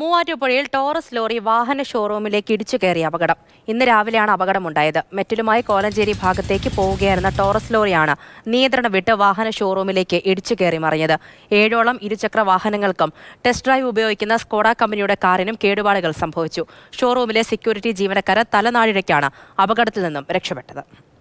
മൂവാറ്റുപുഴയിൽ Taurus lorry വാഹന ഷോറൂമിലേക്ക് ഇടിച്ചു കയറിയ അപകടം ഇന്ന് രാവിലെയാണ് അപകടമുണ്ടായത് മെറ്റിലുമായി കോലഞ്ചേരി ഭാഗത്തേക്ക് പോവുകയായിരുന്ന ടോറസ് ലോറിയാണ് നിയന്ത്രണം വിട്ട് വാഹന ഷോറൂമിലേക്ക് ഇടിച്ചു കയറി മറിഞ്ഞത് ഏഴോളം ഇരുചക്ര വാഹനങ്ങൾക്കും ടെസ്റ്റ് ഡ്രൈവ് ഉപയോഗിക്കുന്ന സ്കോഡ കമ്പനിയുടെ കാറിനും കേടുപാടുകൾ സംഭവിച്ചു ഷോറൂമിലെ സെക്യൂരിറ്റി ജീവനക്കാരൻ തലനാഴിഴയ്ക്കാണ് അപകടത്തിൽ നിന്നും രക്ഷപ്പെട്ടത്